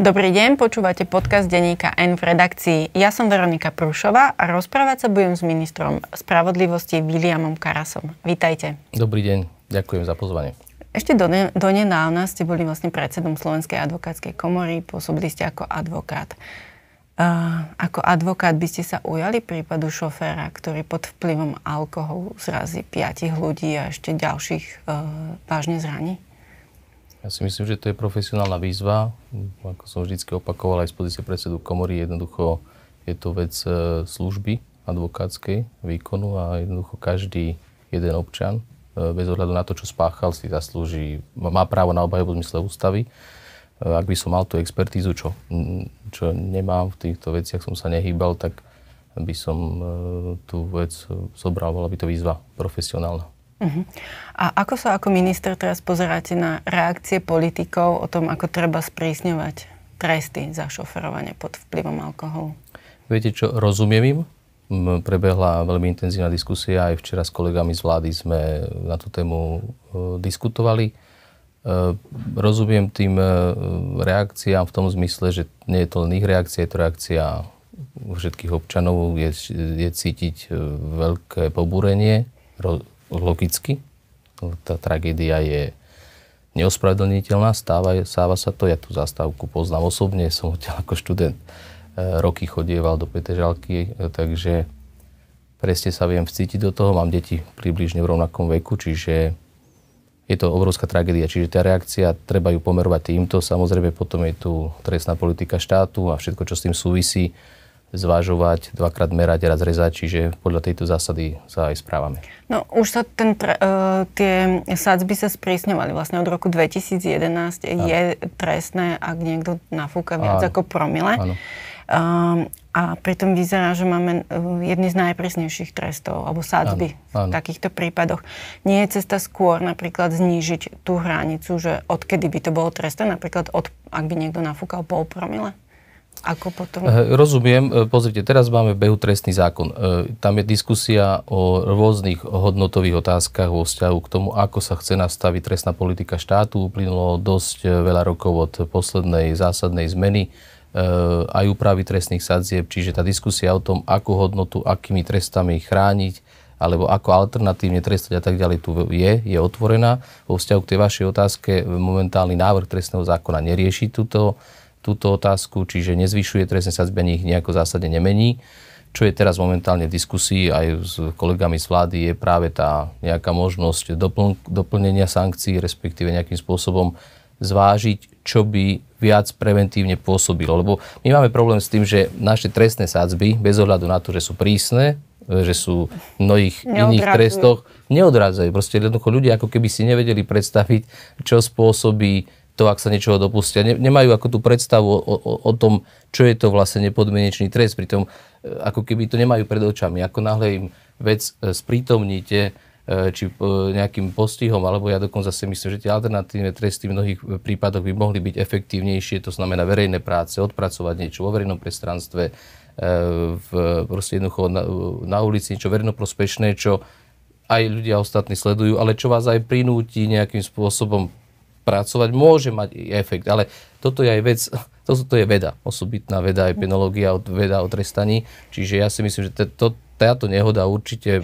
Dobrý deň, počúvate podcast denníka N v redakcii. Ja som Veronika Prúšová a rozprávať sa budem s ministrom spravodlivosti Williamom Karasom. Vítajte. Dobrý deň, ďakujem za pozvanie. Ešte do, do nedávna ste boli vlastne predsedom Slovenskej advokátskej komory, pôsobili ste ako advokát. Uh, ako advokát by ste sa ujali prípadu šoféra, ktorý pod vplyvom alkoholu zrazí piatich ľudí a ešte ďalších uh, vážne zraní? Ja si myslím, že to je profesionálna výzva. Ako som vždy opakoval aj z pozície predsedu komory, jednoducho je to vec e, služby advokátskej, výkonu a jednoducho každý jeden občan e, bez ohľadu na to, čo spáchal, si zaslúži, má právo na obhajobu v zmysle ústavy. E, ak by som mal tú expertízu, čo, čo nemám v týchto veciach, som sa nehýbal, tak by som tú vec zobral, bola by to výzva profesionálna. Mhm. A ako sa ako minister teraz pozeráte na reakcie politikov o tom, ako treba sprísňovať tresty za šoferovanie pod vplyvom alkoholu? Viete čo, rozumiem im. Prebehla veľmi intenzívna diskusia, aj včera s kolegami z vlády sme na tú tému e, diskutovali. E, rozumiem tým e, reakciám v tom zmysle, že nie je to len ich reakcia, je to reakcia všetkých občanov, je, je cítiť veľké pobúrenie, logicky. Tá tragédia je neospravedlniteľná, stáva, stáva sa to, ja tú zastávku poznám osobne, som odtiaľ ako študent e, roky chodieval do Petežalky, e, takže presne sa viem vcítiť do toho, mám deti približne v rovnakom veku, čiže je to obrovská tragédia, čiže tá reakcia, treba ju pomerovať týmto, samozrejme potom je tu trestná politika štátu a všetko, čo s tým súvisí, zvážovať, dvakrát merať, raz rezať, čiže podľa tejto zásady sa aj správame. No už sa ten, uh, tie sadzby sa sprísňovali vlastne od roku 2011 ano. je trestné, ak niekto nafúka viac ano. ako promile. Ano. Um, ehm, a pritom vyzerá, že máme e, jedny z najprísnejších trestov alebo sádzby v takýchto prípadoch. Nie je cesta skôr napríklad znížiť tú hranicu, že odkedy by to bolo trestné, napríklad od, ak by niekto nafúkal pol promile? Ako potom? Eh, rozumiem. Eh, pozrite, teraz máme behu trestný zákon. Eh, tam je diskusia o rôznych hodnotových otázkach vo vzťahu k tomu, ako sa chce nastaviť trestná politika štátu. Uplynulo dosť veľa rokov od poslednej zásadnej zmeny aj úpravy trestných sadzieb, čiže tá diskusia o tom, akú hodnotu, akými trestami chrániť, alebo ako alternatívne trestať a tak ďalej tu je, je otvorená. Vo vzťahu k tej vašej otázke momentálny návrh trestného zákona nerieši túto túto otázku, čiže nezvyšuje trestné sadzby ani ich nejako zásadne nemení. Čo je teraz momentálne v diskusii aj s kolegami z vlády je práve tá nejaká možnosť dopl- doplnenia sankcií, respektíve nejakým spôsobom zvážiť, čo by viac preventívne pôsobilo. Lebo my máme problém s tým, že naše trestné sádzby, bez ohľadu na to, že sú prísne, e, že sú v mnohých Neodrazujú. iných trestoch, neodrádzajú. Proste jednoducho ľudia ako keby si nevedeli predstaviť, čo spôsobí to, ak sa niečoho dopustia. Nemajú ako tú predstavu o, o, o tom, čo je to vlastne nepodmienečný trest. Pritom e, ako keby to nemajú pred očami. Ako náhle im vec e, sprítomníte, e, či nejakým postihom, alebo ja dokonca si myslím, že tie alternatívne tresty v mnohých prípadoch by mohli byť efektívnejšie, to znamená verejné práce, odpracovať niečo vo verejnom priestranstve, v, proste jednoducho na, na ulici, niečo verejnoprospešné, čo aj ľudia ostatní sledujú, ale čo vás aj prinúti nejakým spôsobom pracovať, môže mať efekt, ale toto je aj vec, toto je veda, osobitná veda, aj penológia, veda o trestaní, čiže ja si myslím, že to, táto nehoda určite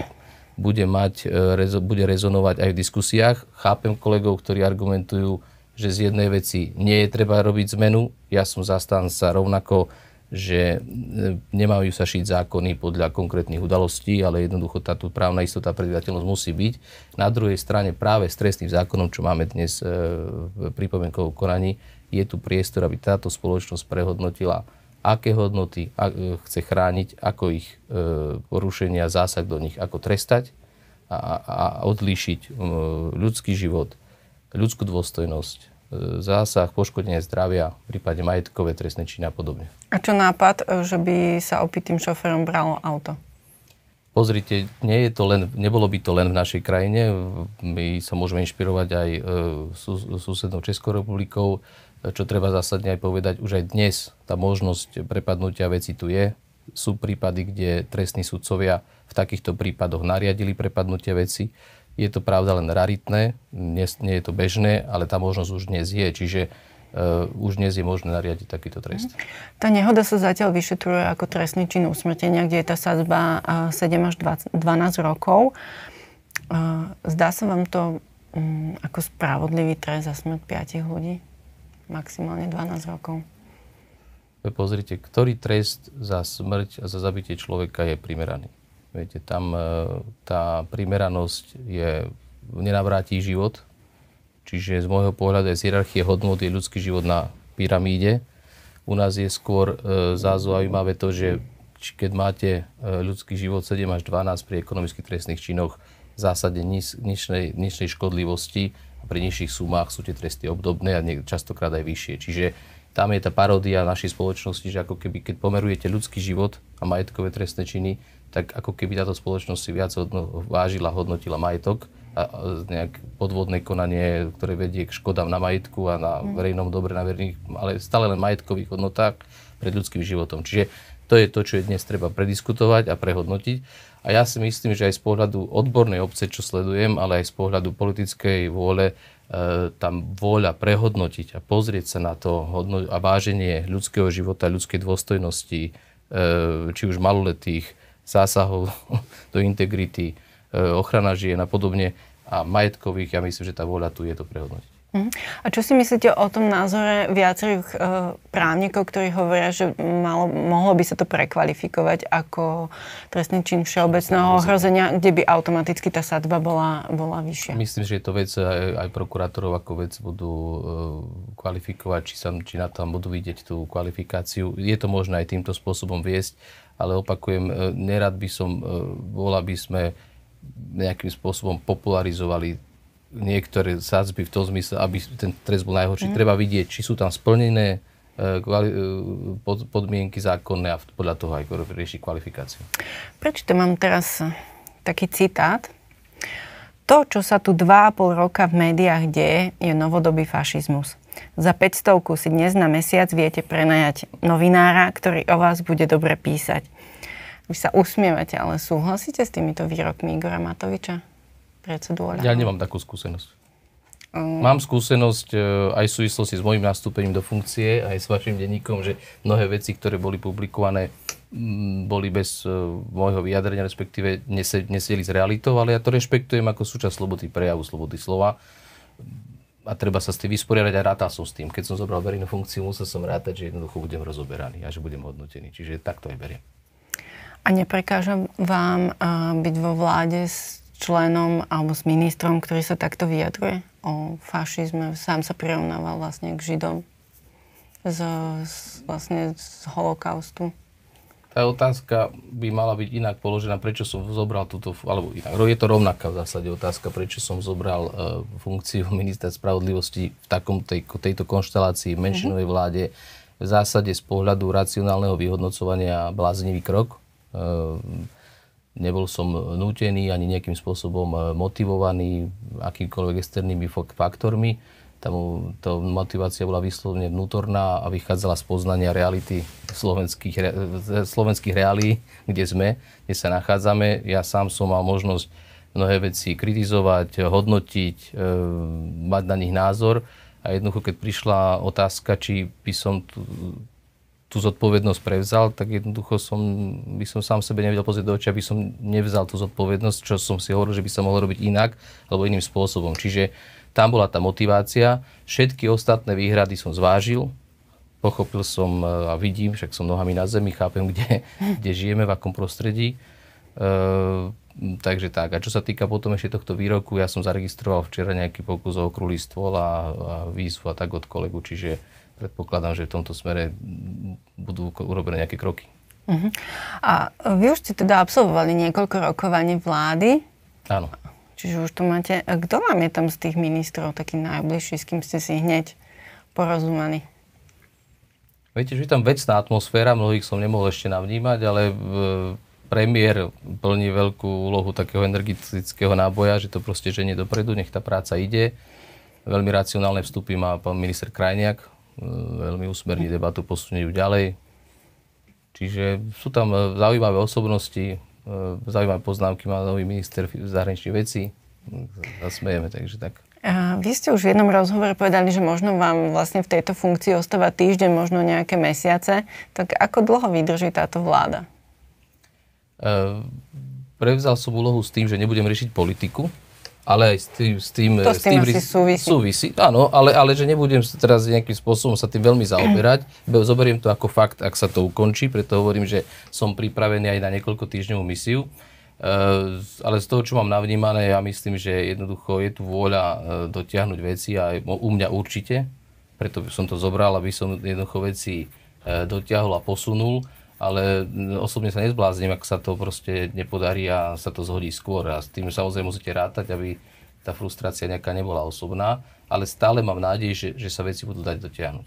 bude, mať, e, bude rezonovať aj v diskusiách. Chápem kolegov, ktorí argumentujú, že z jednej veci nie je treba robiť zmenu. Ja som zastanca rovnako že e, nemajú sa šiť zákony podľa konkrétnych udalostí, ale jednoducho táto právna istota a predvydateľnosť musí byť. Na druhej strane práve s trestným zákonom, čo máme dnes e, v pripomienkovom konaní, je tu priestor, aby táto spoločnosť prehodnotila aké hodnoty e, chce chrániť, ako ich porušenia, zásah do nich, ako trestať a, a odlíšiť ľudský život, ľudskú dôstojnosť E, zásah, poškodenie zdravia, prípade majetkové trestné činy a podobne. A čo nápad, e, že by sa opitým šoferom bralo auto? Pozrite, nie je to len, nebolo by to len v našej krajine. My sa môžeme inšpirovať aj e, sú, susednou Českou republikou, e, čo treba zásadne aj povedať. Už aj dnes tá možnosť prepadnutia veci tu je. Sú prípady, kde trestní sudcovia v takýchto prípadoch nariadili prepadnutie veci. Je to pravda len raritné, nie, nie je to bežné, ale tá možnosť už dnes je. Čiže Uh, už dnes je možné nariadiť takýto trest. Mhm. Tá nehoda sa zatiaľ vyšetruje ako trestný čin usmrtenia, kde je tá sadzba 7 eh, až 20, 12 rokov. Uh, zdá sa vám to um, ako spravodlivý trest za smrť 5 ľudí? Maximálne 12 rokov. Pozrite, ktorý trest za smrť a za zabitie človeka je primeraný. Viete, tam e, tá primeranosť je, nenavrátí život, čiže z môjho pohľadu je z hierarchie hodnot je ľudský život na pyramíde. U nás je skôr e, zaujímavé to, že či keď máte e, ľudský život 7 až 12 pri ekonomických trestných činoch, v zásade nič, škodlivosti a pri nižších sumách sú tie tresty obdobné a niek- častokrát aj vyššie. Čiže tam je tá paródia našej spoločnosti, že ako keby keď pomerujete ľudský život a majetkové trestné činy, tak ako keby táto spoločnosť si viac hodno, vážila, hodnotila majetok a nejak podvodné konanie, ktoré vedie k škodám na majetku a na mhm. verejnom dobre, na verejných, ale stále len majetkových hodnotách pred ľudským životom. Čiže to je to, čo je dnes treba prediskutovať a prehodnotiť. A ja si myslím, že aj z pohľadu odbornej obce, čo sledujem, ale aj z pohľadu politickej vôle, e, tam vôľa prehodnotiť a pozrieť sa na to hodno- a váženie ľudského života, ľudskej dôstojnosti, e, či už maloletých, zásahov do integrity, e, ochrana žien a podobne a majetkových, ja myslím, že tá vôľa tu je to prehodnotiť. Mhm. A čo si myslíte o tom názore viacerých e, právnikov, ktorí hovoria, že malo, mohlo by sa to prekvalifikovať ako trestný čin všeobecného ohrozenia, kde by automaticky tá sadba bola, bola vyššia? Myslím, že je to vec aj, aj prokurátorov ako vec budú e, kvalifikovať, či, sa, či na tam budú vidieť tú kvalifikáciu. Je to možné aj týmto spôsobom viesť ale opakujem, e, nerad by som e, bol, aby sme nejakým spôsobom popularizovali niektoré sadzby v tom zmysle, aby ten trest bol najhorší. Mm. Treba vidieť, či sú tam splnené e, podmienky zákonné a podľa toho aj rieši kvalifikáciu. Prečo to mám teraz taký citát? To, čo sa tu 2,5 roka v médiách deje, je novodobý fašizmus. Za 500 si dnes na mesiac viete prenajať novinára, ktorý o vás bude dobre písať. Vy sa usmievate, ale súhlasíte s týmito výrokmi Igora Matoviča? Predsedu Ja nemám takú skúsenosť. Um... Mám skúsenosť e, aj v súvislosti s mojim nastúpením do funkcie, aj s vašim denníkom, že mnohé veci, ktoré boli publikované, mm, boli bez e, môjho vyjadrenia, respektíve nesedeli s realitou, ale ja to rešpektujem ako súčasť slobody prejavu, slobody slova a treba sa s tým vysporiadať a rátal som s tým. Keď som zobral verejnú funkciu, musel som rátať, že jednoducho budem rozoberaný a že budem hodnotený. Čiže takto aj beriem. A neprekážem vám uh, byť vo vláde s členom alebo s ministrom, ktorý sa takto vyjadruje o fašizme. Sám sa prirovnával vlastne k Židom z, z, vlastne z holokaustu tá otázka by mala byť inak položená, prečo som zobral túto, alebo inak, je to rovnaká v zásade otázka, prečo som zobral uh, funkciu ministra spravodlivosti v takom tej, tejto konštelácii menšinovej vláde, v zásade z pohľadu racionálneho vyhodnocovania bláznivý krok. Uh, nebol som nútený ani nejakým spôsobom e, motivovaný akýmkoľvek externými faktormi tam to motivácia bola výslovne vnútorná a vychádzala z poznania reality slovenských, e, slovenských reálí, kde sme, kde sa nachádzame. Ja sám som mal možnosť mnohé veci kritizovať, hodnotiť, e, mať na nich názor. A jednoducho, keď prišla otázka, či by som tu, tú zodpovednosť prevzal, tak jednoducho som, by som sám sebe nevedel pozrieť do očia, aby som nevzal tú zodpovednosť, čo som si hovoril, že by sa mohlo robiť inak alebo iným spôsobom. Čiže tam bola tá motivácia. Všetky ostatné výhrady som zvážil, pochopil som e, a vidím, však som nohami na zemi, chápem, kde, kde žijeme, v akom prostredí. E, takže tak. A čo sa týka potom ešte tohto výroku, ja som zaregistroval včera nejaký pokus o okrúhly stôl a, a výzvu a tak od kolegu, čiže predpokladám, že v tomto smere budú urobené nejaké kroky. Uh-huh. A vy už ste teda absolvovali niekoľko rokovaní vlády. Áno. Čiže už to máte. A kto vám je tam z tých ministrov taký najbližší, s kým ste si hneď porozumeli? Viete, že je tam vecná atmosféra, mnohých som nemohol ešte navnímať, ale e, premiér plní veľkú úlohu takého energetického náboja, že to proste ženie dopredu, nech tá práca ide. Veľmi racionálne vstupy má pán minister Krajniak, e, veľmi úsmerní debatu, posunie ďalej. Čiže sú tam e, zaujímavé osobnosti, E, zaujímavé poznámky má nový minister zahraničných vecí. Zasmejeme, takže tak. A vy ste už v jednom rozhovore povedali, že možno vám vlastne v tejto funkcii ostáva týždeň, možno nejaké mesiace. Tak ako dlho vydrží táto vláda? E, prevzal som úlohu s tým, že nebudem riešiť politiku, ale aj s tým, s tým, to s tým, tým súvisí. súvisí. Áno, ale, ale že nebudem teraz nejakým spôsobom sa tým veľmi zaoberať, zoberiem to ako fakt, ak sa to ukončí, preto hovorím, že som pripravený aj na niekoľko týždňovú misiu. Uh, ale z toho, čo mám navnímané, ja myslím, že jednoducho je tu vôľa uh, dotiahnuť veci a u mňa určite, preto som to zobral, aby som jednoducho veci uh, dotiahol a posunul ale osobne sa nezbláznim, ak sa to proste nepodarí a sa to zhodí skôr. A s tým samozrejme musíte rátať, aby tá frustrácia nejaká nebola osobná, ale stále mám nádej, že, že sa veci budú dať dotiahnuť.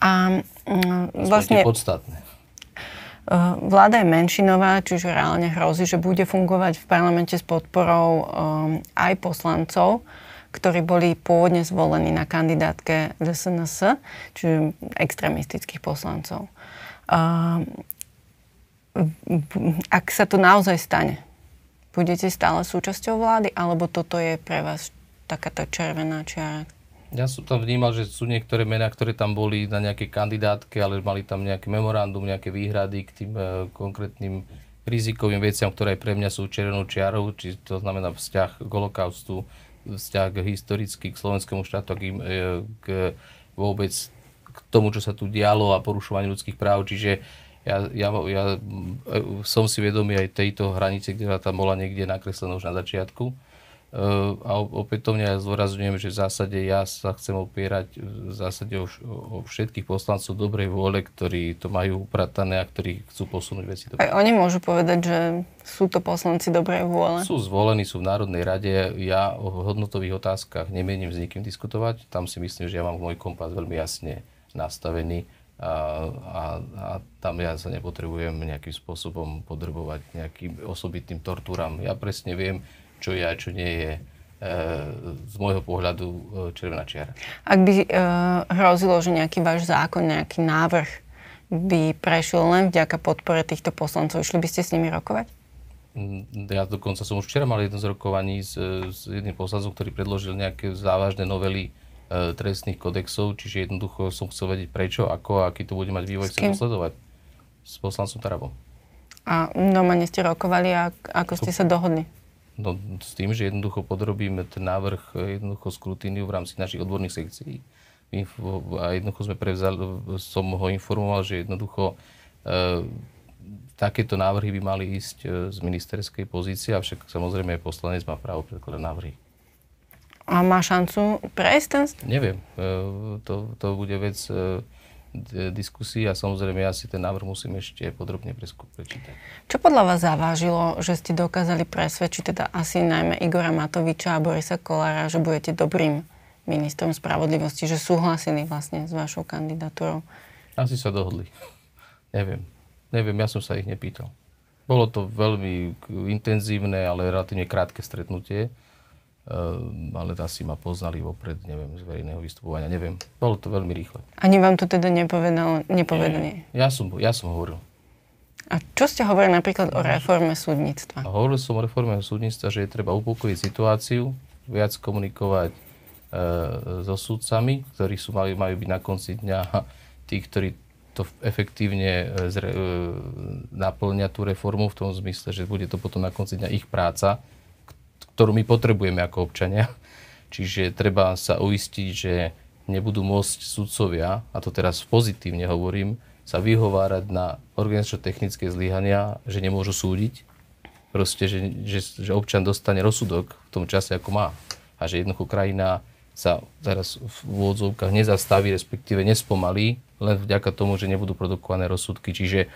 A no, vlastne... podstatné. Eh, vláda je menšinová, čiže reálne hrozí, že bude fungovať v parlamente s podporou um, aj poslancov, ktorí boli pôvodne zvolení na kandidátke SNS, čiže extrémistických poslancov ak sa to naozaj stane, budete stále súčasťou vlády, alebo toto je pre vás taká tá červená čiara? Ja som tam vnímal, že sú niektoré mená, ktoré tam boli na nejaké kandidátke, ale mali tam nejaké memorandum, nejaké výhrady k tým e, konkrétnym rizikovým veciam, ktoré aj pre mňa sú červenou čiarou, či to znamená vzťah k holokaustu, vzťah historický k slovenskému štátu, k, e, k vôbec k tomu, čo sa tu dialo a porušovanie ľudských práv. Čiže ja, ja, ja e, som si vedomý aj tejto hranice, ktorá tam bola niekde nakreslená už na začiatku. E, a opätovne ja zdôrazňujem, že v zásade ja sa chcem opierať e, v zásade o, o všetkých poslancov dobrej vôle, ktorí to majú upratané a ktorí chcú posunúť veci. Do... Aj oni môžu povedať, že sú to poslanci dobrej vôle. Sú zvolení, sú v Národnej rade. Ja o hodnotových otázkach nemením s nikým diskutovať. Tam si myslím, že ja mám môj kompas veľmi jasne nastavený a, a, a tam ja sa nepotrebujem nejakým spôsobom podrbovať nejakým osobitným tortúram. Ja presne viem, čo je a čo nie je e, z môjho pohľadu e, červená čiara. Ak by e, hrozilo, že nejaký váš zákon, nejaký návrh by prešiel len vďaka podpore týchto poslancov, išli by ste s nimi rokovať? Mm, ja dokonca som už včera mal jedno z rokovaní s, s jedným poslancom, ktorý predložil nejaké závažné novely E, trestných kodexov, čiže jednoducho som chcel vedieť prečo, ako a aký to bude mať vývoj, chcem sledovať. S poslancom Tarabom. A normálne ste rokovali a ako ste sa dohodli? No s tým, že jednoducho podrobíme ten návrh e, jednoducho skrutíniu v rámci našich odborných sekcií. A jednoducho sme prevzali, som ho informoval, že jednoducho e, takéto návrhy by mali ísť e, z ministerskej pozície, avšak samozrejme poslanec má právo predkladať návrhy. A má šancu prejsť ten... Neviem. E, to, to bude vec e, diskusí a samozrejme ja si ten návrh musím ešte podrobne prečítať. Čo podľa vás zavážilo, že ste dokázali presvedčiť teda asi najmä Igora Matoviča a Borisa Kolára, že budete dobrým ministrom spravodlivosti, že súhlasili vlastne s vašou kandidatúrou? Asi sa dohodli. Neviem. Neviem, ja som sa ich nepýtal. Bolo to veľmi intenzívne, ale relatívne krátke stretnutie Ehm, ale asi ma poznali vopred, neviem, z verejného vystupovania, neviem. Bolo to veľmi rýchle. Ani vám to teda nepovedal, nepovedal nie? Ja som, ja som hovoril. A čo ste hovorili napríklad o reforme súdnictva? A hovoril som o reforme súdnictva, že je treba upokojiť situáciu, viac komunikovať e, so súdcami, ktorí sú, mali majú byť na konci dňa tí, ktorí to efektívne e, e, naplňa tú reformu v tom zmysle, že bude to potom na konci dňa ich práca, ktorú my potrebujeme ako občania. Čiže treba sa uistiť, že nebudú môcť sudcovia, a to teraz pozitívne hovorím, sa vyhovárať na organizačno-technické zlyhania, že nemôžu súdiť. Proste, že, že, že občan dostane rozsudok v tom čase, ako má. A že jednoducho krajina sa teraz v úvodzovkách nezastaví, respektíve nespomalí, len vďaka tomu, že nebudú produkované rozsudky. Čiže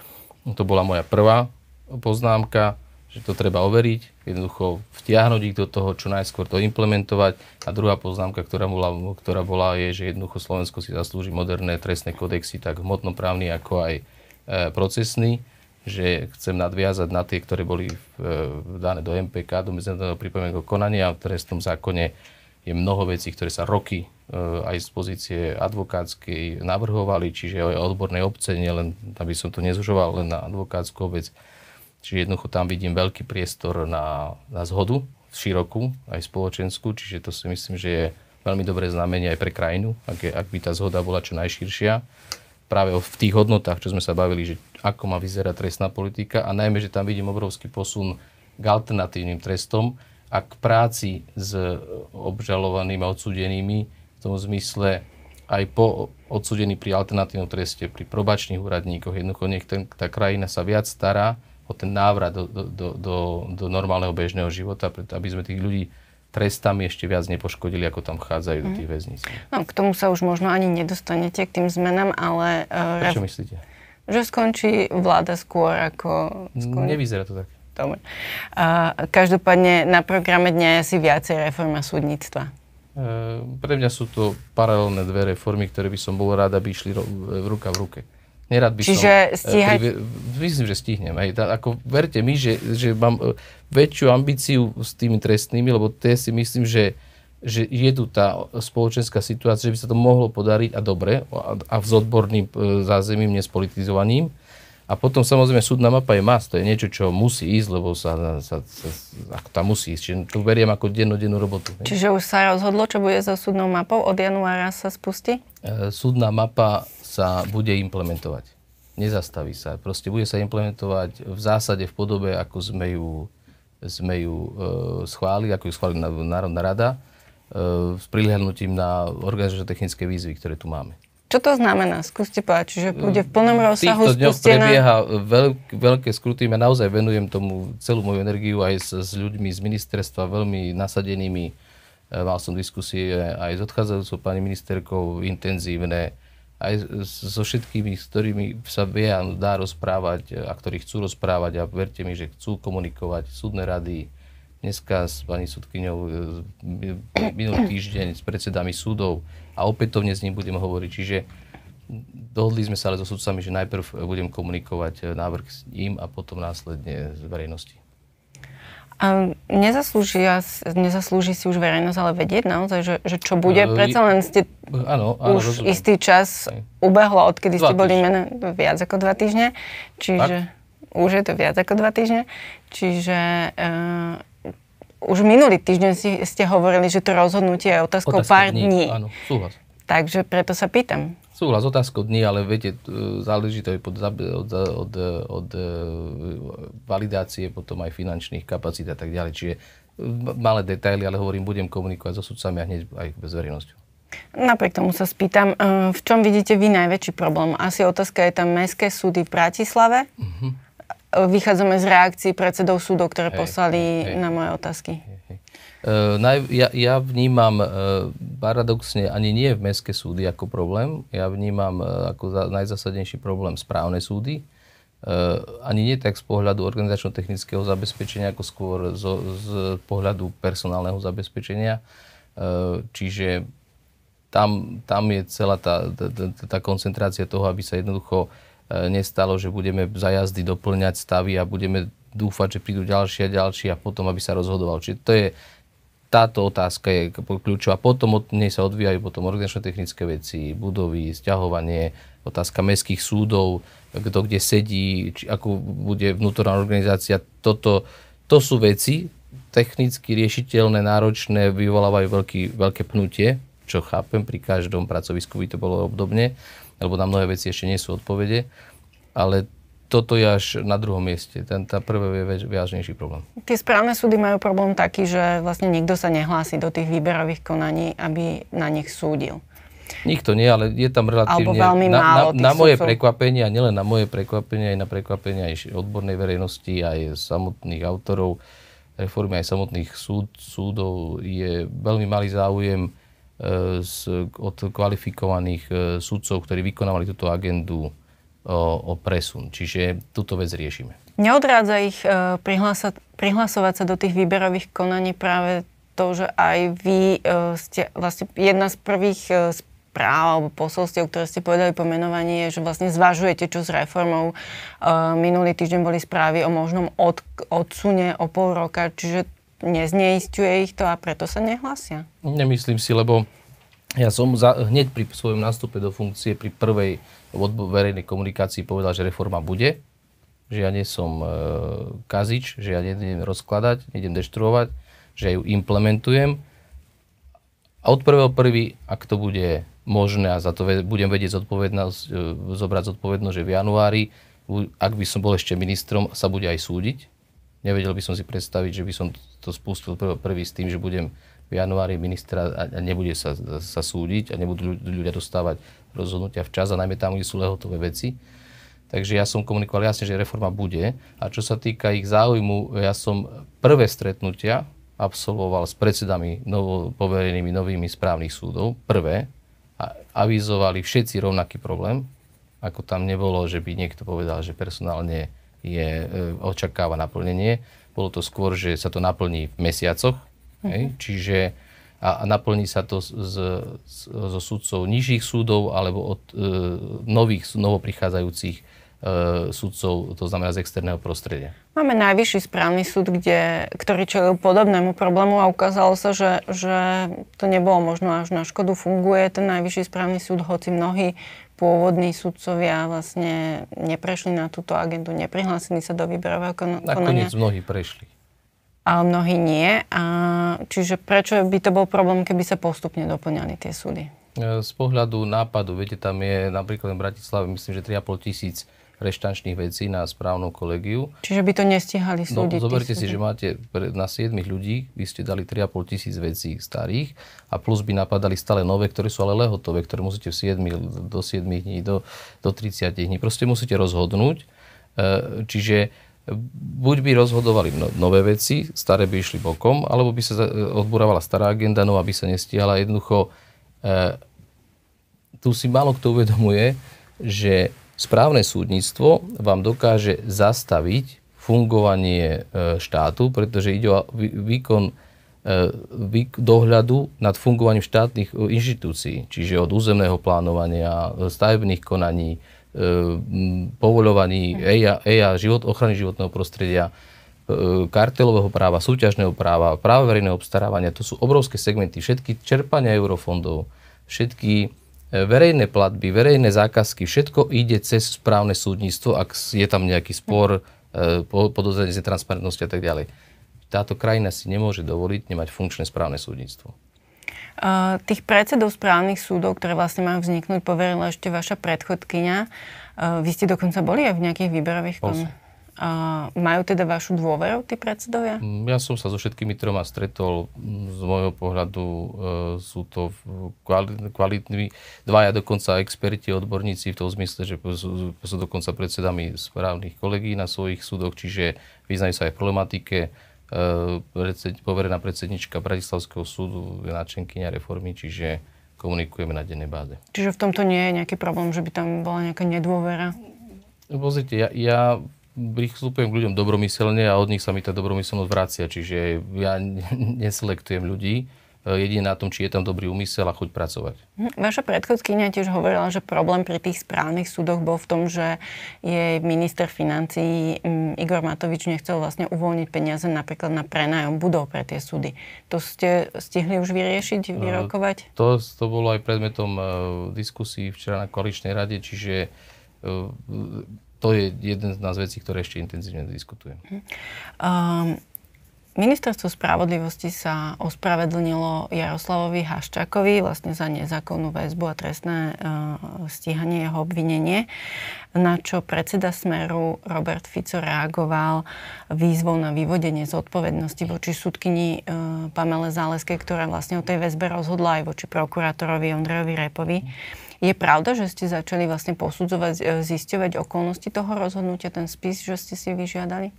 to bola moja prvá poznámka že to treba overiť, jednoducho vtiahnuť ich do toho, čo najskôr to implementovať. A druhá poznámka, ktorá bola, ktorá bola je, že jednoducho Slovensko si zaslúži moderné trestné kodexy, tak hmotnoprávny ako aj e, procesný, že chcem nadviazať na tie, ktoré boli e, dané do MPK, do medzinárodného pripomienkového konania a v trestnom zákone je mnoho vecí, ktoré sa roky e, aj z pozície advokátskej navrhovali, čiže aj odbornej obce, nielen, aby som to nezužoval, len na advokátsku obec Čiže jednoducho tam vidím veľký priestor na, na zhodu, širokú, aj spoločenskú, čiže to si myslím, že je veľmi dobré znamenie aj pre krajinu, ak, je, ak by tá zhoda bola čo najširšia. Práve v tých hodnotách, čo sme sa bavili, že ako má vyzerať trestná politika a najmä, že tam vidím obrovský posun k alternatívnym trestom a k práci s obžalovanými a odsudenými v tom zmysle aj po odsudení pri alternatívnom treste, pri probačných úradníkoch. Jednoducho nech ten, tá krajina sa viac stará o ten návrat do, do, do, do, do normálneho bežného života, preto aby sme tých ľudí trestami ešte viac nepoškodili, ako tam chádzajú do tých mhm. väzníc. No, k tomu sa už možno ani nedostanete, k tým zmenám, ale... Uh, e, čo myslíte? Že skončí vláda skôr ako... Skôr... Nevyzerá to tak. Dobre. Uh, každopádne na programe dňa je asi viacej reforma súdnictva. Uh, pre mňa sú to paralelné dve reformy, ktoré by som bol rád, aby išli ro- ruka v ruke. Nerad by Čiže som... E, stíhať... Pri, myslím, že stihnem. Hej. Tá, ako, verte mi, že, že mám e, väčšiu ambíciu s tými trestnými, lebo tie si myslím, že, že je tu tá spoločenská situácia, že by sa to mohlo podariť a dobre, a, a s odborným e, zázemím, nespolitizovaním. A potom samozrejme súdna mapa je mas, to je niečo, čo musí ísť, lebo sa, sa, sa ako tam musí ísť. Čiže tu beriem ako dennodennú robotu. Ne? Čiže už sa rozhodlo, čo bude so súdnou mapou? Od januára sa spustí? E, súdna mapa sa bude implementovať. Nezastaví sa. Proste bude sa implementovať v zásade v podobe, ako sme ju, sme ju e, schválili, ako ju schválila Národná rada, e, s prihľadnutím na organizačné technické výzvy, ktoré tu máme. Čo to znamená? Skúste povedať, že bude v plnom mm, rozsahu spustená... V týchto dňoch spustená... prebieha veľk, veľké skruty. Ja naozaj venujem tomu celú moju energiu aj s, s ľuďmi z ministerstva, veľmi nasadenými. E, mal som diskusie aj s odchádzajúcou pani ministerkou, intenzívne aj so všetkými, s ktorými sa vie a dá rozprávať e, a ktorí chcú rozprávať a verte mi, že chcú komunikovať, súdne rady. Dneska s pani súdkyňou e, minulý týždeň s predsedami súdov a opätovne s ním budem hovoriť. Čiže dohodli sme sa ale so sudcami, že najprv budem komunikovať e, návrh s ním a potom následne s verejnosti. A nezaslúži si už verejnosť ale vedieť naozaj, že, že čo bude? E, Predsa len ste ano, áno, už rozumiem. istý čas ubehlo, odkedy dva ste boli mene, viac ako dva týždne. Čiže tak? už je to viac ako dva týždne. Čiže uh, už minulý týždeň si, ste hovorili, že to rozhodnutie je otázkou Otázka pár dní. dní. Áno, súhlas. Takže preto sa pýtam. Súhlas otázkou dní, ale viete, záleží to aj pod, od, od, e, od e, validácie potom aj finančných kapacít a tak ďalej. Čiže malé detaily, ale hovorím, budem komunikovať so sudcami a hneď aj bez verejnosťou. Napriek tomu sa spýtam, e, v čom vidíte vy najväčší problém? Asi otázka je tam mestské súdy v Bratislave. Uh-huh. Vychádzame z reakcií predsedov súdov, ktoré hey, poslali hey, na moje otázky. Hey, hey. E, ja, ja vnímam e, paradoxne ani nie v mestské súdy ako problém, ja vnímam e, ako za, najzásadnejší problém správne súdy, ani nie tak z pohľadu organizačno-technického zabezpečenia, ako skôr z, z pohľadu personálneho zabezpečenia. Čiže tam, tam je celá tá, tá, tá koncentrácia toho, aby sa jednoducho nestalo, že budeme za jazdy doplňať stavy a budeme dúfať, že prídu ďalšie a ďalšie a potom, aby sa rozhodoval. Čiže to je táto otázka je kľúčová. Potom od nej sa odvíjajú potom organizačné technické veci, budovy, sťahovanie, otázka mestských súdov, kto kde sedí, či ako bude vnútorná organizácia. Toto, to sú veci technicky riešiteľné, náročné, vyvolávajú veľký, veľké pnutie, čo chápem, pri každom pracovisku by to bolo obdobne, lebo na mnohé veci ešte nie sú odpovede, ale toto je až na druhom mieste. Ten, tá prvý je vážnejší problém. Tie správne súdy majú problém taký, že vlastne nikto sa nehlási do tých výberových konaní, aby na nich súdil. Nikto nie, ale je tam relatívne... Alebo veľmi na, málo na, na, na moje súdcov. prekvapenie, a nielen na moje prekvapenie, aj na prekvapenie aj odbornej verejnosti, aj samotných autorov reformy, aj samotných súd, súdov je veľmi malý záujem e, z, od kvalifikovaných e, súdcov, ktorí vykonávali túto agendu o, o presun. Čiže túto vec riešime. Neodrádza ich e, prihlasa, prihlasovať sa do tých výberových konaní práve to, že aj vy e, ste vlastne jedna z prvých e, správ alebo posolstiev, ktoré ste povedali po menovaní, je, že vlastne zvažujete, čo s reformou. E, minulý týždeň boli správy o možnom od, odsune o pol roka, čiže nezneistuje ich to a preto sa nehlasia. Nemyslím si, lebo ja som za, hneď pri svojom nástupe do funkcie pri prvej v verejnej komunikácii povedal, že reforma bude, že ja nie som e, kazič, že ja nejdem rozkladať, nejdem deštruovať, že ja ju implementujem. A od prvého prvý, ak to bude možné a za to budem vedieť zodpovednosť, e, zobrať zodpovednosť, že v januári, ak by som bol ešte ministrom, sa bude aj súdiť. Nevedel by som si predstaviť, že by som to spustil prvý s tým, že budem v januári ministra a nebude sa, sa súdiť a nebudú ľudia dostávať rozhodnutia včas a najmä tam, kde sú lehotové veci. Takže ja som komunikoval jasne, že reforma bude. A čo sa týka ich záujmu, ja som prvé stretnutia absolvoval s predsedami poverenými novými správnych súdov. Prvé. A avizovali všetci rovnaký problém. Ako tam nebolo, že by niekto povedal, že personálne je, e, očakáva naplnenie. Bolo to skôr, že sa to naplní v mesiacoch Mm-hmm. Hej? Mhm. Čiže a, a naplní sa to zo sudcov nižších súdov alebo od e, nových, novoprichádzajúcich e, sudcov, to znamená z externého prostredia. Máme najvyšší správny súd, kde, ktorý čelil podobnému problému a ukázalo sa, že, že to nebolo možno až na škodu. Funguje ten najvyšší správny súd, hoci mnohí pôvodní sudcovia vlastne neprešli na túto agendu, neprihlásili sa do výberového kon- konania. Nakoniec mnohí prešli. A mnohí nie. A čiže prečo by to bol problém, keby sa postupne doplňali tie súdy? E, z pohľadu nápadu, viete, tam je napríklad v Bratislave, myslím, že 3,5 tisíc reštančných vecí na správnu kolegiu. Čiže by to nestihali no, súdiť? No, zoberte si, súdy. že máte na 7 ľudí, by ste dali 3,5 tisíc vecí starých a plus by napadali stále nové, ktoré sú ale lehotové, ktoré musíte v 7, do 7 dní, do, do 30 dní. Proste musíte rozhodnúť. E, čiže buď by rozhodovali nové veci, staré by išli bokom, alebo by sa odburávala stará agenda, no aby sa nestihala. Jednoducho, e, tu si málo kto uvedomuje, že správne súdnictvo vám dokáže zastaviť fungovanie e, štátu, pretože ide o výkon e, dohľadu nad fungovaním štátnych e, inštitúcií, čiže od územného plánovania, stavebných konaní, E, povoľovaní EIA, EIA život, ochrany životného prostredia, e, kartelového práva, súťažného práva, práva verejného obstarávania. To sú obrovské segmenty. Všetky čerpania eurofondov, všetky e, verejné platby, verejné zákazky, všetko ide cez správne súdnictvo, ak je tam nejaký spor, podozrenie z netransparentnosti a tak ďalej. Táto krajina si nemôže dovoliť nemať funkčné správne súdnictvo tých predsedov správnych súdov, ktoré vlastne majú vzniknúť, poverila ešte vaša predchodkynia. Uh, vy ste dokonca boli aj v nejakých výberových kon... Uh, majú teda vašu dôveru tí predsedovia? Mm, ja som sa so všetkými troma stretol. Mm, z môjho pohľadu e, sú to kvalitní, dvaja dokonca experti, odborníci v tom zmysle, že sú, sú dokonca predsedami správnych kolegí na svojich súdoch, čiže vyznajú sa aj v problematike Eh, poverená predsednička Bratislavského súdu je reformy, čiže komunikujeme na dennej báze. Čiže v tomto nie je nejaký problém, že by tam bola nejaká nedôvera? Pozrite, ja, ja pristupujem k ľuďom dobromyselne a od nich sa mi tá dobromyselnosť vracia, čiže ja neselektujem ľudí jedine na tom, či je tam dobrý úmysel a chuť pracovať. Mhm. Vaša predchodkynia tiež hovorila, že problém pri tých správnych súdoch bol v tom, že jej minister financí mm, Igor Matovič nechcel vlastne uvoľniť peniaze napríklad na prenájom budov pre tie súdy. To ste stihli už vyriešiť, e, vyrokovať? To, to bolo aj predmetom e, diskusí včera na koaličnej rade, čiže e, to je jeden z nás vecí, ktoré ešte intenzívne diskutujem. Um, Ministerstvo spravodlivosti sa ospravedlnilo Jaroslavovi Haščákovi vlastne za nezákonnú väzbu a trestné uh, stíhanie jeho obvinenie, na čo predseda Smeru Robert Fico reagoval výzvou na vyvodenie odpovednosti voči súdkyni uh, Pamele Záleskej, ktorá vlastne o tej väzbe rozhodla aj voči prokurátorovi Ondrejovi Repovi. Je pravda, že ste začali vlastne posudzovať, e, zisťovať okolnosti toho rozhodnutia, ten spis, že ste si vyžiadali?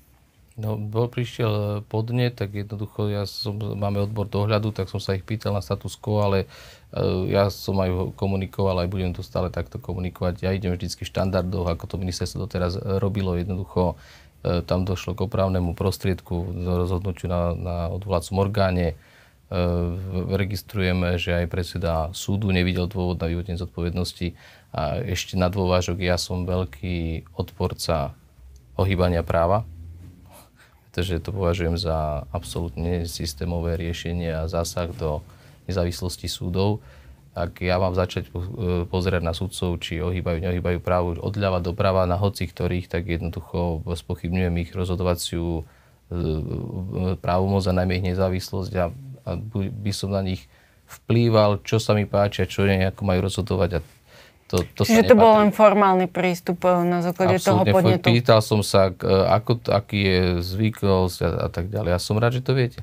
No, bol prišiel e, podne, tak jednoducho ja som, máme odbor dohľadu, tak som sa ich pýtal na status quo, ale e, ja som aj komunikoval, aj budem to stále takto komunikovať. Ja idem vždycky štandardov, ako to ministerstvo doteraz e, robilo. Jednoducho tam došlo k opravnému prostriedku, rozhodnutiu na, na odvolacom orgáne. Registrujeme, že aj predseda súdu nevidel dôvod na vyvodenie zodpovednosti. A ešte na dôvážok, ja som veľký odporca ohýbania práva pretože to považujem za absolútne systémové riešenie a zásah do nezávislosti súdov. Ak ja mám začať e, pozerať na súdcov, či ohýbajú, neohýbajú právo odľava doprava na hoci ktorých, tak jednoducho spochybňujem ich rozhodovaciu e, e, právomoc a najmä ich nezávislosť a, a by som na nich vplýval, čo sa mi páči a čo nie, ako majú rozhodovať a to, to Čiže to bol len formálny prístup eh, na základe Absolutne, toho podnetu. Pýtal som sa, eh, ako, aký je zvyklosť a, a tak ďalej. Ja som rád, že to viete.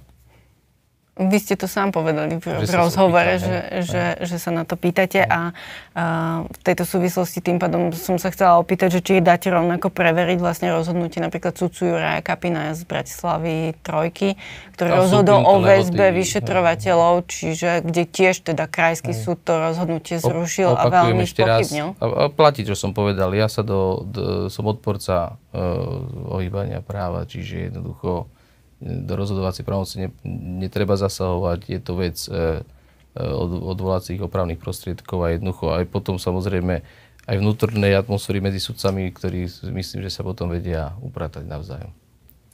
Vy ste to sám povedali v, že v rozhovore, pýta, že, že, že sa na to pýtate a, a v tejto súvislosti tým pádom som sa chcela opýtať, že či dáte rovnako preveriť vlastne rozhodnutie napríklad sudcu Juraja Kapina z Bratislavy Trojky, ktorý Tam rozhodol o väzbe vyšetrovateľov, čiže kde tiež teda krajský aj. súd to rozhodnutie zrušil o, a veľmi ešte pochybnil. Raz, a, a platí, čo som povedal. Ja sa do, do som odporca uh, ohýbania práva, čiže jednoducho do rozhodovacej právomoci ne, netreba zasahovať, je to vec e, e, od, odvolacích opravných prostriedkov a jednoducho aj potom samozrejme aj vnútornej atmosféry medzi sudcami, ktorí myslím, že sa potom vedia upratať navzájom.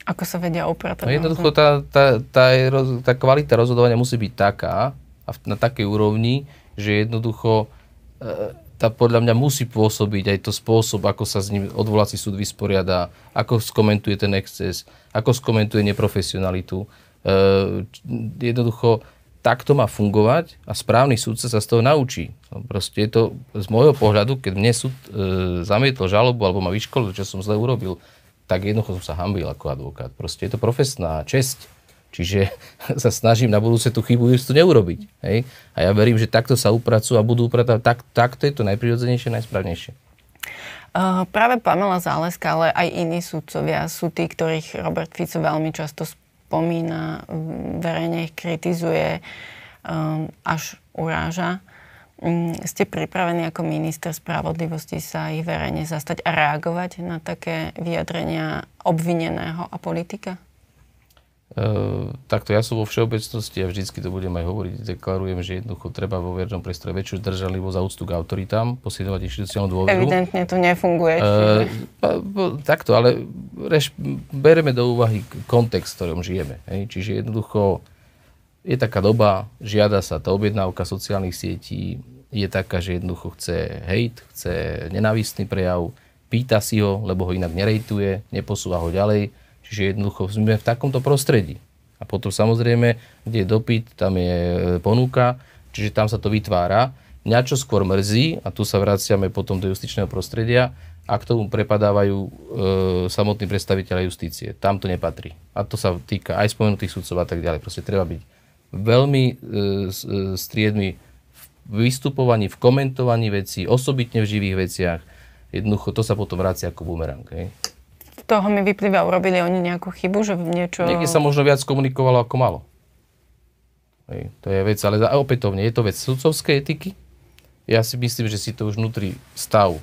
Ako sa vedia upratať? No jednoducho tá, tá, tá, tá kvalita rozhodovania musí byť taká a na takej úrovni, že jednoducho e, tá podľa mňa musí pôsobiť aj to spôsob, ako sa s ním odvolací súd vysporiadá, ako skomentuje ten exces, ako skomentuje neprofesionalitu. E, jednoducho, takto má fungovať a správny súdca sa z toho naučí. No, proste je to z môjho pohľadu, keď mne súd e, zamietol žalobu alebo ma vyškolil, čo som zle urobil, tak jednoducho som sa hambil ako advokát. Proste je to profesná česť Čiže sa snažím na budúce tú chybu istú neurobiť. Hej? A ja verím, že takto sa upracujú a budú upratať. Tak, takto je to najprirodzenejšie, najsprávnejšie. Uh, práve Pamela Záleska, ale aj iní sudcovia sú tí, ktorých Robert Fico veľmi často spomína, verejne ich kritizuje, um, až uráža. Um, ste pripravení ako minister spravodlivosti sa ich verejne zastať a reagovať na také vyjadrenia obvineného a politika? Eh, takto ja som vo všeobecnosti a vždycky to budem aj hovoriť, deklarujem, že jednoducho treba vo verejnom priestore väčšiu zdržanlivosť a úctu k autoritám, posilňovať inštitúciálnu dôveru. Evidentne to nefunguje. E, takto, ale reš, bereme do úvahy kontext, v ktorom žijeme. Hej? Čiže jednoducho je taká doba, žiada sa tá objednávka sociálnych sietí, je taká, že jednoducho chce hejt, chce nenávistný prejav, pýta si ho, lebo ho inak nerejtuje, neposúva ho ďalej Čiže jednoducho sme v takomto prostredí. A potom samozrejme, kde je dopyt, tam je e, ponuka, čiže tam sa to vytvára. Mňa čo skôr mrzí, a tu sa vraciame potom do justičného prostredia, a k tomu prepadávajú e, samotní predstaviteľa justície. Tam to nepatrí. A to sa týka aj spomenutých sudcov a tak ďalej. Proste treba byť veľmi e, e striedmi v vystupovaní, v komentovaní vecí, osobitne v živých veciach. Jednoducho to sa potom vracia ako bumerang. Hej? toho mi vyplýva, urobili oni nejakú chybu, že niečo... Niekde sa možno viac komunikovalo ako malo. Hej, to je vec, ale opätovne, je to vec sudcovskej etiky. Ja si myslím, že si to už vnútri stav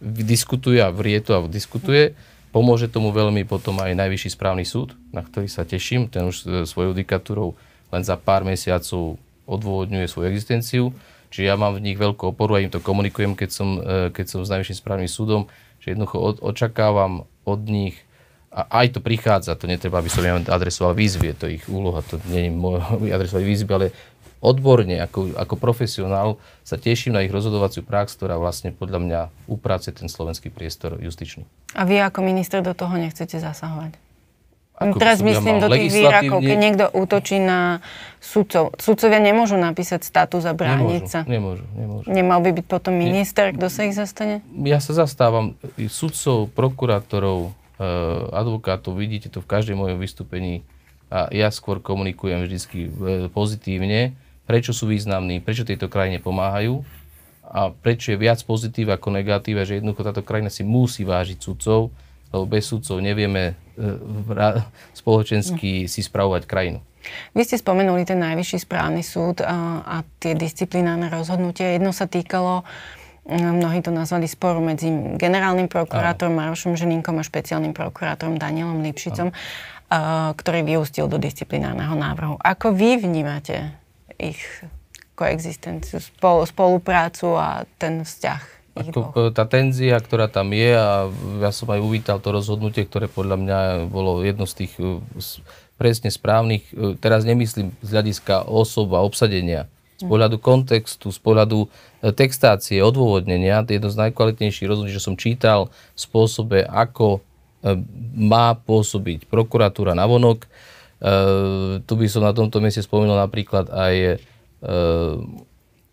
diskutuje a vrie to a diskutuje. Pomôže tomu veľmi potom aj Najvyšší správny súd, na ktorý sa teším. Ten už e, svojou dikatúrou len za pár mesiacov odôvodňuje svoju existenciu. Čiže ja mám v nich veľkú oporu a im to komunikujem, keď som, e, keď som s Najvyšším správnym súdom, že jednoducho očakávam od nich a aj to prichádza, to netreba, aby som ja adresoval výzvy, je to ich úloha, to nie je môj adresovať výzvy, ale odborne, ako, ako profesionál sa teším na ich rozhodovaciu prax, ktorá vlastne podľa mňa upráce ten slovenský priestor justičný. A vy ako minister do toho nechcete zasahovať? Ako Teraz myslím do tých výrakov, keď niekto útočí na sudcov. Sudcovia nemôžu napísať status a brániť nemôžu, sa. Nemôžu, nemôžu. Nemal by byť potom minister, kto sa ich zastane? Ja sa zastávam sudcov, prokurátorov, e, advokátov, vidíte to v každej mojom vystúpení a ja skôr komunikujem vždy e, pozitívne, prečo sú významní, prečo tejto krajine pomáhajú a prečo je viac pozitív ako negatíva, že jednoducho táto krajina si musí vážiť sudcov, lebo bez sudcov nevieme spoločensky si spravovať krajinu. Vy ste spomenuli ten najvyšší správny súd a, a tie disciplinárne rozhodnutia. Jedno sa týkalo, mm, mnohí to nazvali sporu medzi generálnym prokurátorom Marošom Ženinkom a špeciálnym prokurátorom Danielom Lipšicom, a, ktorý vyústil do disciplinárneho návrhu. Ako vy vnímate ich koexistenciu, spoluprácu a ten vzťah? to, tá tenzia, ktorá tam je a ja som aj uvítal to rozhodnutie, ktoré podľa mňa bolo jedno z tých e, presne správnych, e, teraz nemyslím z hľadiska osoba, obsadenia, z hm. pohľadu kontextu, z pohľadu e, textácie, odôvodnenia, to je jedno z najkvalitnejších rozhodnutí, že som čítal, v spôsobe, ako má pôsobiť prokuratúra na vonok. Tu by som na tomto mieste spomenul napríklad aj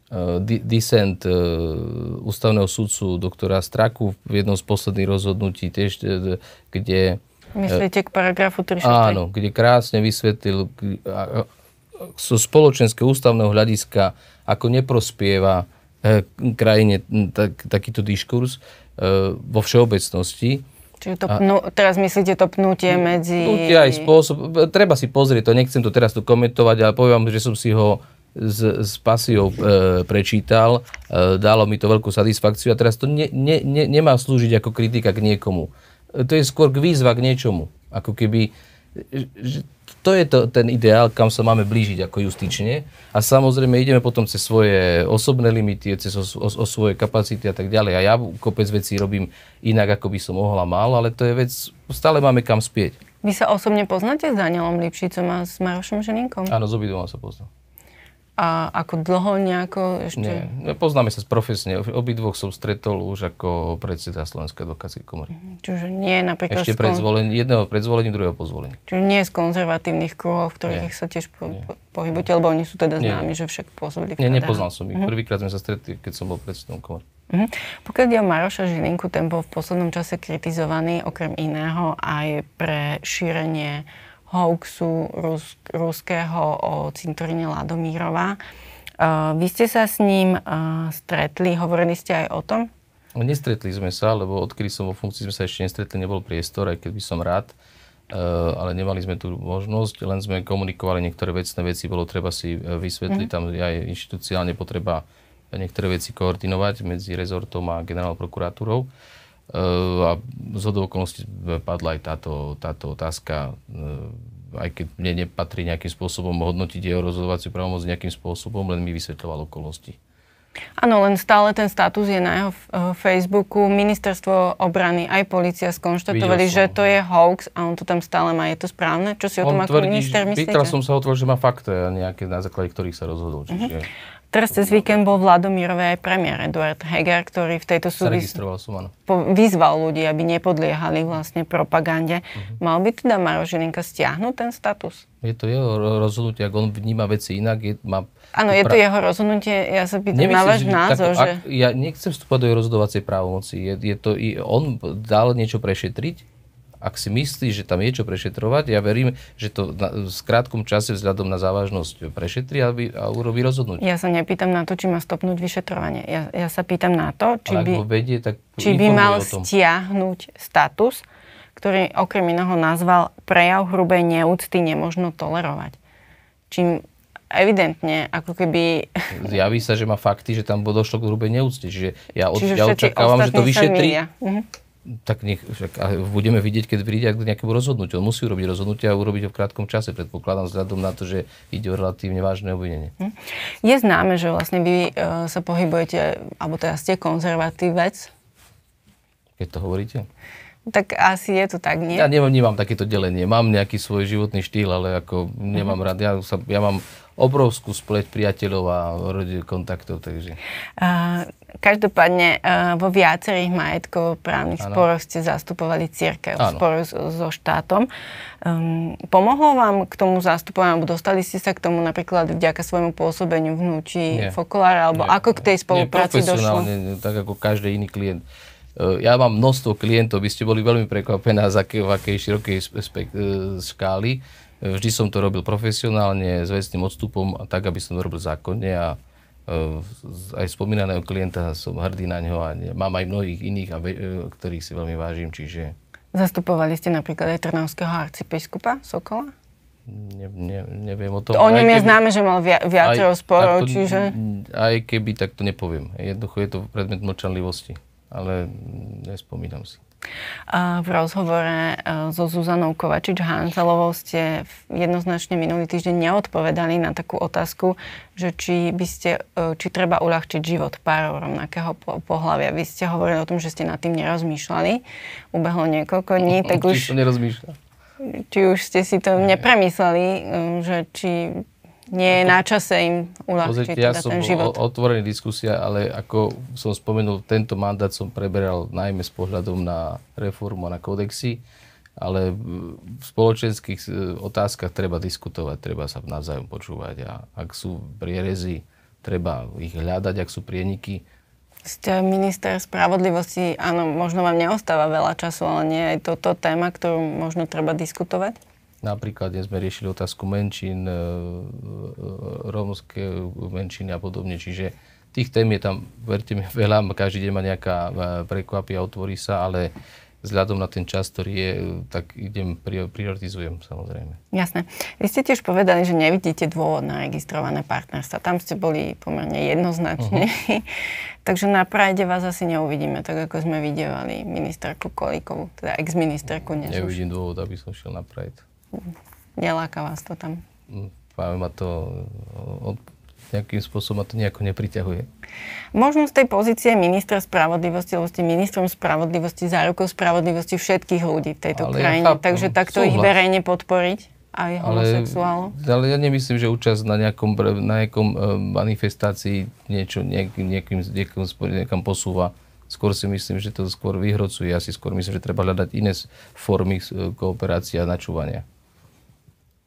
Eh, disent eh, ústavného sudcu doktora Straku v jednom z posledných rozhodnutí tiež, eh, kde... Myslíte k paragrafu 363? Áno, kde krásne vysvetlil zo so spoločenského ústavného hľadiska, ako neprospieva krajine tak, takýto diskurs vo všeobecnosti. Čiže to pnú, a, teraz myslíte to pnutie medzi... Pnutie aj spôsob, treba si pozrieť to, nechcem to teraz tu komentovať, ale poviem, že som si ho s, s pasiou e, prečítal, e, dalo mi to veľkú satisfakciu a teraz to ne, ne, ne, nemá slúžiť ako kritika k niekomu. E, to je skôr k výzva k niečomu. Ako keby, e, že to je to, ten ideál, kam sa máme blížiť ako justične a samozrejme ideme potom cez svoje osobné limity, cez o, o, o svoje kapacity a tak ďalej. A ja kopec vecí robím inak, ako by som mohla mal, ale to je vec, stále máme kam spieť. Vy sa osobne poznáte s Danielom Lipšicom a s Marošom Ženinkom? Áno, s obidvoma sa poznám. A ako dlho nejako ešte? Nie, no, poznáme sa profesne. Obidvoch som stretol už ako predseda Slovenskej advokátskej komory. Mhm, čiže nie napríklad... Ešte pred zvolením, jedného pred zvolením, druhého po zvolení. Čiže nie z konzervatívnych kruhov, v ktorých nie. sa tiež po, po, pohybujete, lebo oni sú teda známi, že však pôsobili v Nie, nepoznal som ich. Mhm. Prvýkrát sme sa stretli, keď som bol predsedom komory. Mhm. Pokiaľ ide o Maroša Žilinku, ten bol v poslednom čase kritizovaný okrem iného aj pre šírenie hoaxu rus, ruského o cintoríne Ladomírova. Uh, vy ste sa s ním uh, stretli, hovorili ste aj o tom? No, nestretli sme sa, lebo odkedy som vo funkcii sme sa ešte nestretli, nebol priestor, aj keď by som rád, uh, ale nemali sme tu možnosť, len sme komunikovali niektoré vecné veci, bolo treba si vysvetliť, mm. tam je aj inštitucionálne potreba niektoré veci koordinovať medzi rezortom a generálnou prokuratúrou. Eh, a z okolností padla aj táto, táto otázka, eh, aj keď mne nepatrí nejakým spôsobom hodnotiť jeho rozhodovaciu právomoc nejakým spôsobom, len mi vysvetľoval okolnosti. Áno, len stále ten status je na jeho eh, Facebooku. Ministerstvo obrany aj policia skonštatovali, že to je hoax a on to tam stále má. Je to správne? Čo si on o tom tvrdí, minister myslíte? Pýtal som sa o to, že má fakt nejaké, na základe ktorých sa rozhodol. Čiže... Uh-huh. Teraz cez víkend bol v Ladomírove aj premiér Eduard Heger, ktorý v tejto súvislosti vyzval ľudí, aby nepodliehali vlastne propagande. Uh-huh. Mal by teda Maro Žilinka stiahnuť ten status? Je to jeho rozhodnutie, ak on vníma veci inak, je, má... Áno, je pra... to jeho rozhodnutie, ja sa pýtam na váš názor, tak, že... Ak, ja nechcem vstúpať do jeho rozhodovacej právomoci, je, je to, on dal niečo prešetriť, ak si myslí, že tam je čo prešetrovať, ja verím, že to na, v krátkom čase vzhľadom na závažnosť prešetri a, a urobí rozhodnutie. Ja sa nepýtam na to, či má stopnúť vyšetrovanie. Ja, ja sa pýtam na to, či, by, vedie, tak či by mal stiahnuť status, ktorý okrem iného nazval prejav hrubej neúcty nemožno tolerovať. Čím evidentne, ako keby... Zjaví sa, že má fakty, že tam došlo k hrubej neúcte. Čiže ja, od, Čiže ja očakávam, že to vyšetrí. Mhm tak nech, však, budeme vidieť, keď príde k nejakému rozhodnutiu. On musí urobiť rozhodnutie a urobiť ho v krátkom čase, predpokladám, vzhľadom na to, že ide o relatívne vážne obvinenie. Hm. Je známe, že vlastne vy e, sa pohybujete, alebo teda ste konzervatívec? Keď to hovoríte? Tak asi je to tak, nie? Ja nemám, nemám takéto delenie. Mám nejaký svoj životný štýl, ale ako nemám mm-hmm. rád. Ja, sa, ja mám obrovskú spleť priateľov a kontaktov, takže... A, Každopádne eh, vo viacerých majetkov právnych ano. sporoch ste zastupovali církev v sporu so štátom. Um, pomohlo vám k tomu zastupovaniu, alebo dostali ste sa k tomu napríklad vďaka svojmu pôsobeniu vnúči Fokolára, alebo Nie. ako k tej spolupráci Nie, došlo? tak ako každý iný klient. Eh, ja mám množstvo klientov, by ste boli veľmi prekvapená, z v akej širokej spek- škály. Eh, vždy som to robil profesionálne, s vecným odstupom, tak, aby som to robil zákonne a Eh, aj spomínaného klienta som hrdý na ňo a mám aj mnohých iných, eh, ktorých si veľmi vážim, čiže... Zastupovali ste napríklad aj trnavského arcibiskupa Sokola? Ne, ne, neviem o tom. To o ňom je známe, že mal via, viacero sporov, čiže... Aj keby, tak to nepoviem. Jednoducho je to predmet mlčanlivosti, ale nespomínam si. V rozhovore e, so Zuzanou Kovačič-Hanzelovou ste jednoznačne minulý týždeň neodpovedali na takú otázku, že či, by ste, e, či treba uľahčiť život párov rovnakého pohľavia. Vy ste hovorili o tom, že ste nad tým nerozmýšľali. Ubehlo niekoľko dní, tak už... Či už ste si to nepremysleli, e, že či nie je na čase im uľahčiť Pozrite, teda ja teda som ten život. otvorený diskusia, ale ako som spomenul, tento mandát som preberal najmä s pohľadom na reformu a na kódexy, ale v spoločenských e, otázkach treba diskutovať, treba sa navzájom počúvať a ak sú prierezy, treba ich hľadať, ak sú prieniky. Ste minister spravodlivosti, áno, možno vám neostáva veľa času, ale nie je toto téma, ktorú možno treba diskutovať? Napríklad dnes sme riešili otázku menšín, e, e, e, rómske menšiny a podobne. Čiže tých tém je tam, verte mi, veľa. Každý deň ma nejaká prekvapí a otvorí sa, ale vzhľadom na ten čas, ktorý je, tak idem, prioritizujem samozrejme. Jasné. Vy ste tiež povedali, že nevidíte dôvod na registrované partnerstva. Tam ste boli pomerne jednoznační. Uh-huh. Takže na Prajde vás asi neuvidíme, tak ako sme videli ministerku Kolíkovú, teda ex-ministerku. Nevidím už. dôvod, aby som šiel na Pride neláka vás to tam? Práve mm, ma to od, nejakým spôsobom ma to nejako nepriťahuje. Možno z tej pozície ministra spravodlivosti, lebo ste ministrom spravodlivosti, zárukou spravodlivosti všetkých ľudí v tejto ale krajine, ja chápam, takže takto súhlas. ich verejne podporiť aj homosexuálov. Ale, ale ja nemyslím, že účasť na nejakom, na nejakom e, manifestácii niečo nejakým, nejakým, nejakým, nejakým posúva. Skôr si myslím, že to skôr vyhrocuje. Ja si skôr myslím, že treba hľadať iné formy e, kooperácie a načúvania.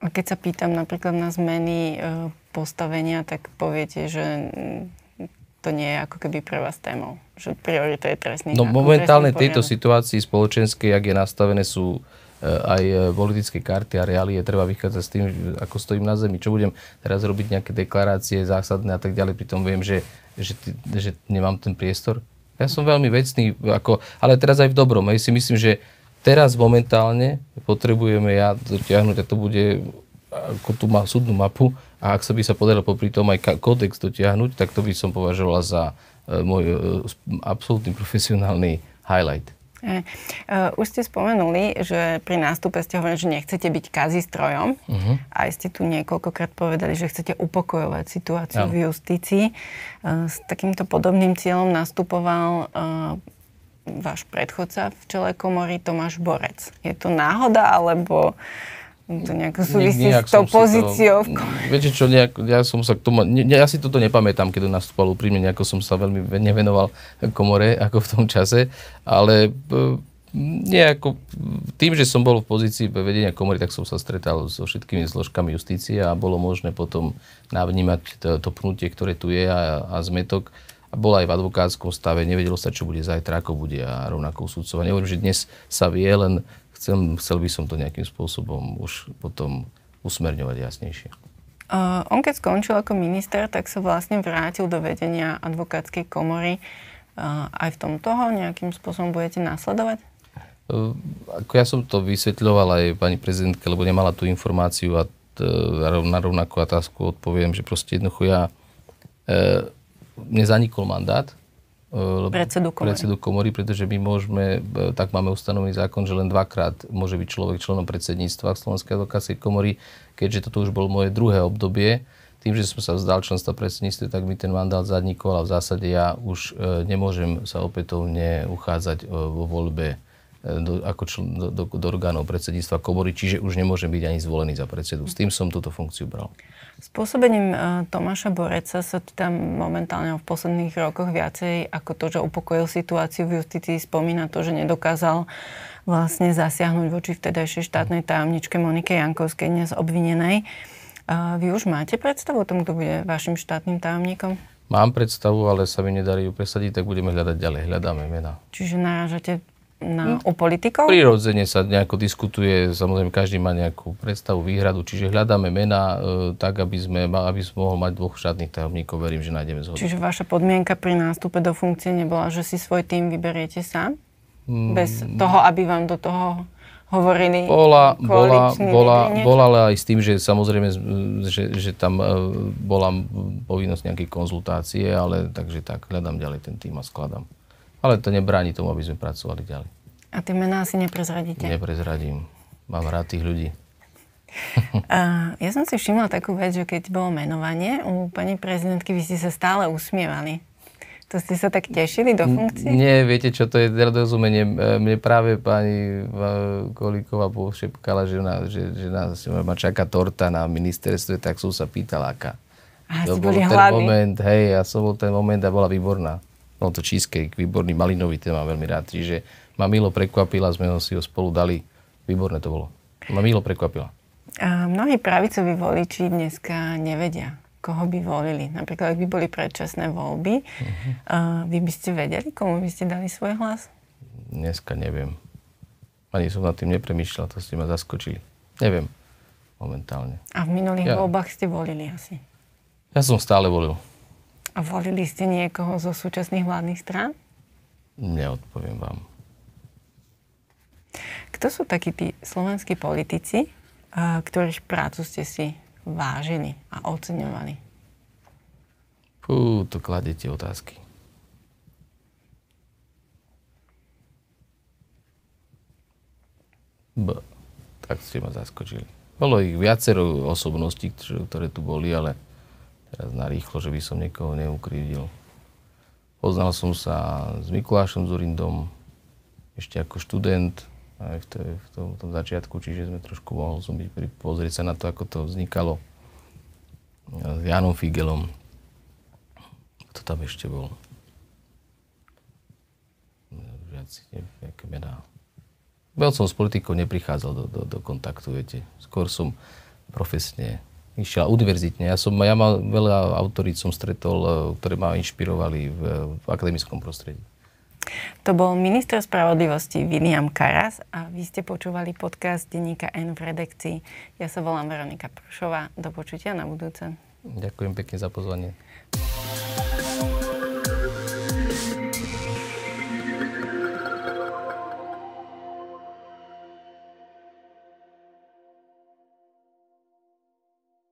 Keď sa pýtam napríklad na zmeny e, postavenia, tak poviete, že to nie je ako keby pre vás témou, že priorita je trestný No momentálne v tejto situácii spoločenskej, ak je nastavené, sú e, aj e, politické karty a reálie treba vychádzať s tým, ako stojím na zemi. Čo budem teraz robiť nejaké deklarácie zásadné a tak ďalej, pritom viem, že, že, že nemám ten priestor. Ja som veľmi vecný, ako, ale teraz aj v dobrom. Hej, si myslím, že teraz momentálne potrebujeme ja dotiahnuť, a to bude, ako tu má súdnu mapu, a ak sa by sa podarilo popri tom aj kódex dotiahnuť, tak to by som považovala za e, môj e, absolútny profesionálny highlight. E, už ste spomenuli, že pri nástupe ste hovorili, že nechcete byť kazistrojom. Uh-huh. Mhm. Aj ste tu niekoľkokrát povedali, že chcete upokojovať situáciu ano. v justícii. S takýmto podobným cieľom nastupoval váš predchodca v čele komory Tomáš Borec. Je to náhoda, alebo to nejako súvisí nejak s tou pozíciou? To, viete čo, nejak, ja som sa k tomu, ne, ja si toto nepamätám, keď nastupoval úprimne, nejako som sa veľmi nevenoval komore ako v tom čase, ale e, nejako, tým, že som bol v pozícii vedenia komory, tak som sa stretal so všetkými zložkami justície a bolo možné potom navnímať to, to pnutie, ktoré tu je a, a zmetok bola aj v advokátskom stave, nevedelo sa, čo bude zajtra, ako bude a rovnako sudcova. Nehovorím, že dnes sa vie, len chcel chcel by som to nejakým spôsobom už potom usmerňovať jasnejšie. Uh, on keď skončil ako minister, tak sa vlastne vrátil do vedenia advokátskej komory. Uh, aj v tom toho nejakým spôsobom budete následovať? Uh, e, ako ja som to vysvetľoval aj pani prezidentke, lebo nemala tú informáciu a t- e, na rovnakú otázku odpoviem, že proste jednoducho ja e, mne zanikol mandát e, predsedu komory. predsedu komory, pretože my môžeme, e, tak máme ustanovený zákon, že len dvakrát môže byť človek členom predsedníctva Slovenskej advokátskej komory, keďže toto už bolo moje druhé obdobie. Tým, že som sa vzdal členstva predsedníctva, tak mi ten mandát zadnikol a v zásade ja už e, nemôžem sa opätovne uchádzať vo voľbe do, ako čl- do, do, do orgánov predsedníctva komory, čiže už nemôžem byť ani zvolený za predsedu. S tým som túto funkciu bral. Spôsobením e, Tomáša Boreca sa tam momentálne v posledných rokoch viacej ako to, že upokojil situáciu v justícii, spomína to, že nedokázal vlastne zasiahnuť voči vtedajšej štátnej tajomničke Monike Jankovskej, dnes obvinenej. E, vy už máte predstavu o tom, kto bude vašim štátnym tajomníkom? Mám predstavu, ale sa mi nedarí ju presadiť, tak budeme hľadať ďalej. Hľadáme mená. Čiže narážate na, no. hm? u politikov? Prirodzene sa nejako diskutuje, samozrejme každý má nejakú predstavu, výhradu, čiže hľadáme mena, e, tak, aby sme, aby sme mohol mať dvoch štátnych tajomníkov, verím, že nájdeme zhodu. Čiže vaša podmienka pri nástupe do funkcie nebola, že si svoj tým vyberiete sám? Mm. Bez toho, aby vám do toho hovorili bola, bola, bola, bola, ale aj s tým, že samozrejme, že, že tam e, bola povinnosť nejakej konzultácie, ale takže tak, hľadám ďalej ten tým a skladám. Ale to nebráni tomu, aby sme pracovali ďalej. A tie mená asi neprezradíte? Neprezradím. Mám rád tých ľudí. Uh, ja som si všimla takú vec, že keď bolo menovanie, u pani prezidentky vy ste sa stále usmievali. To ste sa tak tešili do funkcie? N- nie, viete čo, to je nedorozumenie. E, mne práve pani e, Kolíková pošepkala, že, na, že, že nás ma čaká torta na ministerstve, tak som sa pýtala. aká. A to bol ten moment, hej, ja som bol ten moment a bola výborná bol no, to cheesecake, výborný malinový, ten mám veľmi rád. Čiže ma Milo prekvapila, sme ho si ho spolu dali. Výborné to bolo. Ma Milo prekvapila. A mnohí pravicoví voliči dneska nevedia, koho by volili. Napríklad, ak by boli predčasné voľby, uh-huh. a vy by ste vedeli, komu by ste dali svoj hlas? Dneska neviem. Ani som nad tým nepremýšľal, to ste ma zaskočili. Neviem momentálne. A v minulých ja. voľbách ste volili asi? Ja som stále volil. A volili ste niekoho zo súčasných vládnych strán? Neodpoviem vám. Kto sú takí tí slovenskí politici, ktorých prácu ste si vážili a oceňovali? Fú, to kladete otázky. B. Tak ste ma zaskočili. Bolo ich viacero osobností, ktoré tu boli, ale teraz narýchlo, že by som niekoho neukrivdil. Poznal som sa s Mikulášom Zurindom ešte ako študent aj v, to, v tom, tom začiatku, čiže sme trošku mohol som byť pri, pozrieť sa na to, ako to vznikalo s Janom Figelom. Kto tam ešte bol? Žiaci, nejaké mená. Veľ som s politikou neprichádzal do, do, do kontaktu, viete. Skôr som profesne išiel univerzitne. Ja, som, ja mal veľa autorít som stretol, eh, ktoré ma inšpirovali v, v akademickom prostredí. To bol minister spravodlivosti William Karas a vy ste počúvali podcast Denníka N v redakcii. Ja sa volám Veronika Pršová. Do počutia na budúce. Ďakujem pekne za pozvanie.